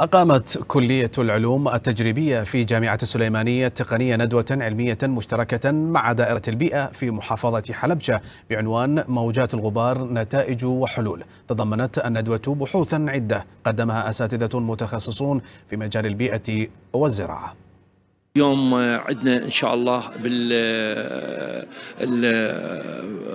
أقامت كلية العلوم التجريبية في جامعة السليمانية التقنية ندوة علمية مشتركة مع دائرة البيئة في محافظة حلبشة بعنوان موجات الغبار نتائج وحلول تضمنت الندوة بحوثا عدة قدمها أساتذة متخصصون في مجال البيئة والزراعة يوم عندنا ان شاء الله بال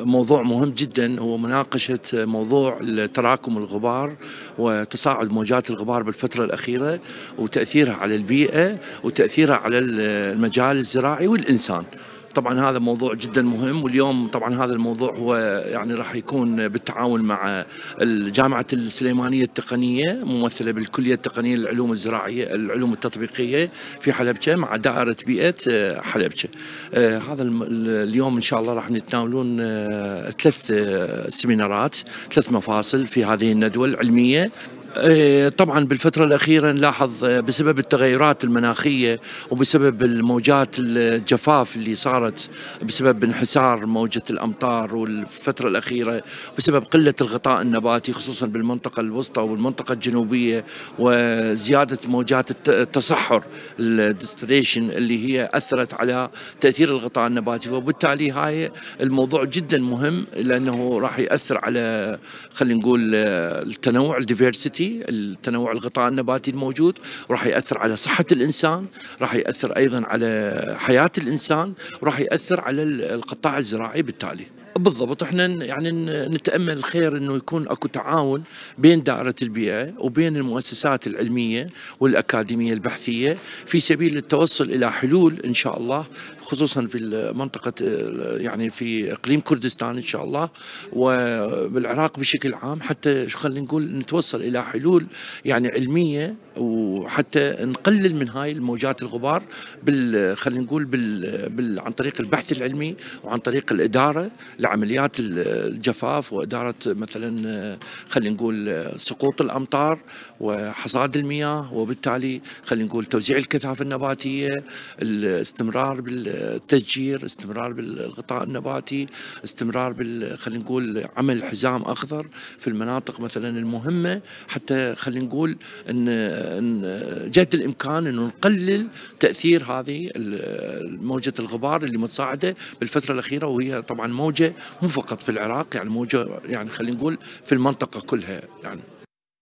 موضوع مهم جدا هو مناقشه موضوع تراكم الغبار وتصاعد موجات الغبار بالفتره الاخيره وتاثيرها على البيئه وتاثيرها على المجال الزراعي والانسان. طبعا هذا موضوع جدا مهم واليوم طبعا هذا الموضوع هو يعني راح يكون بالتعاون مع الجامعه السليمانيه التقنيه ممثله بالكليه التقنيه للعلوم الزراعيه العلوم التطبيقيه في حلبشه مع دائره بيئه حلبشه. آه، هذا اليوم ان شاء الله راح نتناولون آه، ثلاث آه، سيمينارات ثلاث مفاصل في هذه الندوه العلميه إيه، طبعا بالفترة الأخيرة نلاحظ إيه، بسبب التغيرات المناخية وبسبب الموجات الجفاف اللي صارت بسبب انحسار موجة الأمطار والفترة الأخيرة بسبب قلة الغطاء النباتي خصوصا بالمنطقة الوسطى والمنطقة الجنوبية وزيادة موجات التصحر اللي هي أثرت على تأثير الغطاء النباتي وبالتالي هاي الموضوع جدا مهم لأنه راح يأثر على خلينا نقول إيه، التنوع الديفيرسيتي النباتي التنوع الغطاء النباتي الموجود راح يأثر على صحة الإنسان راح يأثر أيضا على حياة الإنسان وراح يأثر على القطاع الزراعي بالتالي بالضبط احنا يعني نتامل الخير انه يكون اكو تعاون بين دائره البيئه وبين المؤسسات العلميه والاكاديميه البحثيه في سبيل التوصل الى حلول ان شاء الله خصوصا في منطقه يعني في اقليم كردستان ان شاء الله والعراق بشكل عام حتى خلينا نقول نتوصل الى حلول يعني علميه وحتى نقلل من هاي الموجات الغبار بال خلينا نقول بال, بال عن طريق البحث العلمي وعن طريق الاداره لعمليات الجفاف واداره مثلا آه، خلينا نقول آه، سقوط الامطار وحصاد المياه وبالتالي خلينا نقول توزيع الكثافه النباتيه الاستمرار بالتشجير استمرار بالغطاء النباتي استمرار بال خلينا نقول عمل حزام اخضر في المناطق مثلا المهمه حتى خلينا نقول ان جد الامكان انه نقلل تاثير هذه موجه الغبار اللي متصاعده بالفتره الاخيره وهي طبعا موجه مو فقط في العراق يعني موجه يعني خلينا نقول في المنطقه كلها يعني